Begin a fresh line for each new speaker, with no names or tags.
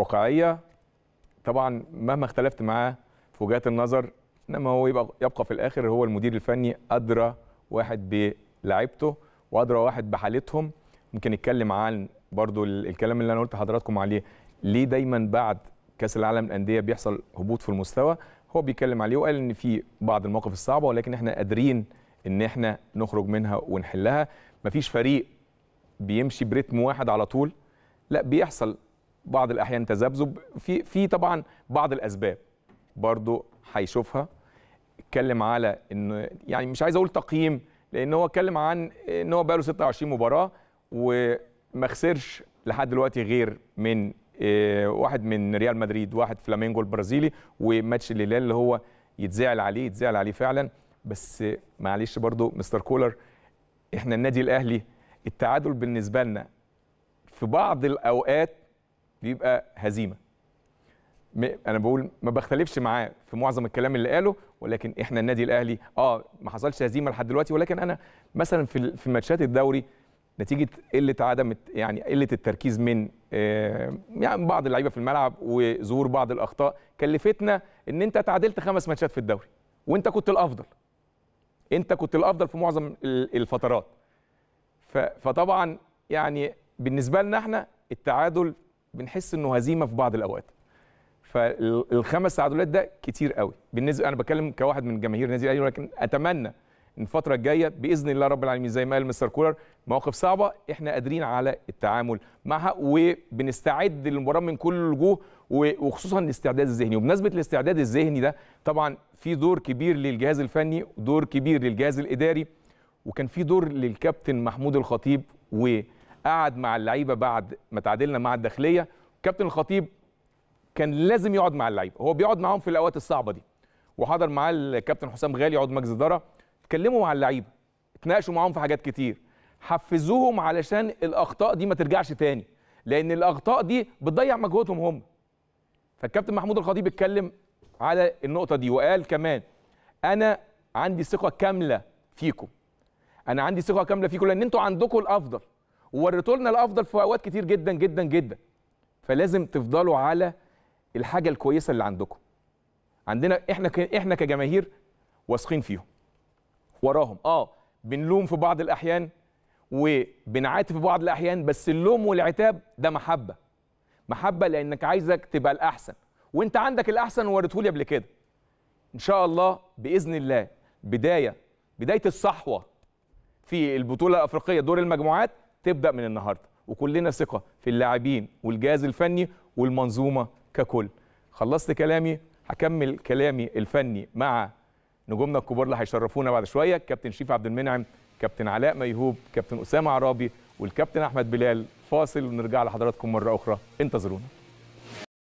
الواقعيه طبعا مهما اختلفت معاه في وجهات النظر انما هو يبقى يبقى في الاخر هو المدير الفني ادرى واحد بلاعيبته وادرى واحد بحالتهم ممكن نتكلم عن برضو الكلام اللي انا قلت لحضراتكم عليه ليه دايما بعد كاس العالم للانديه بيحصل هبوط في المستوى هو بيتكلم عليه وقال ان في بعض المواقف الصعبه ولكن احنا قادرين ان احنا نخرج منها ونحلها مفيش فريق بيمشي بريتم واحد على طول لا بيحصل بعض الاحيان تذبذب في في طبعا بعض الاسباب برضو هيشوفها اتكلم على ان يعني مش عايز اقول تقييم لان هو اتكلم عن ان هو بقاله 26 مباراه وما خسرش لحد دلوقتي غير من آه، واحد من ريال مدريد واحد فلامينجو البرازيلي وماتش الهلال اللي هو يتزعل عليه يتزعل عليه فعلا بس معلش برضو مستر كولر احنا النادي الاهلي التعادل بالنسبه لنا في بعض الاوقات بيبقى هزيمه انا بقول ما بختلفش معاه في معظم الكلام اللي قاله ولكن احنا النادي الاهلي اه ما حصلش هزيمه لحد دلوقتي ولكن انا مثلا في في ماتشات الدوري نتيجه قله عدم يعني قله التركيز من آه، يعني بعض اللعيبه في الملعب وظهور بعض الاخطاء كلفتنا ان انت تعادلت خمس ماتشات في الدوري وانت كنت الافضل انت كنت الافضل في معظم الفترات فطبعا يعني بالنسبه لنا احنا التعادل بنحس انه هزيمه في بعض الاوقات فالخمس تعادلات ده كتير قوي بالنسبه انا بتكلم كواحد من جماهير النادي الاهلي ولكن اتمنى ان الفتره الجايه باذن الله رب العالمين زي ما قال مستر كولر مواقف صعبه احنا قادرين على التعامل معها وبنستعد للمباراه من كل الوجوه وخصوصا الاستعداد الذهني وبمناسبه الاستعداد الذهني ده طبعا في دور كبير للجهاز الفني ودور كبير للجهاز الاداري وكان في دور للكابتن محمود الخطيب و قعد مع اللعيبه بعد ما تعادلنا مع الداخليه كابتن الخطيب كان لازم يقعد مع اللعيبه هو بيقعد معاهم في الاوقات الصعبه دي وحضر معاه الكابتن حسام غالي عضو مجلس اداره اتكلموا مع اللعيبه اتناقشوا معاهم في حاجات كتير حفزوهم علشان الاخطاء دي ما ترجعش تاني لان الاخطاء دي بتضيع مجهودهم هم فالكابتن محمود الخطيب اتكلم على النقطه دي وقال كمان انا عندي ثقه كامله فيكم انا عندي ثقه كامله فيكم لان انتوا عندكم الافضل ووريتوا لنا الافضل في اوقات كتير جدا جدا جدا فلازم تفضلوا على الحاجه الكويسه اللي عندكم عندنا احنا ك... احنا كجماهير واثقين فيهم وراهم اه بنلوم في بعض الاحيان وبنعاتب في بعض الاحيان بس اللوم والعتاب ده محبه محبه لانك عايزك تبقى الاحسن وانت عندك الاحسن ووريتهولي قبل كده ان شاء الله باذن الله بدايه بدايه الصحوه في البطوله الافريقيه دور المجموعات تبدا من النهارده وكلنا ثقه في اللاعبين والجهاز الفني والمنظومه ككل خلصت كلامي هكمل كلامي الفني مع نجومنا الكبار اللي هيشرفونا بعد شويه كابتن شريف عبد المنعم كابتن علاء ميهوب كابتن اسامه عرابي والكابتن احمد بلال فاصل ونرجع لحضراتكم مره اخرى انتظرونا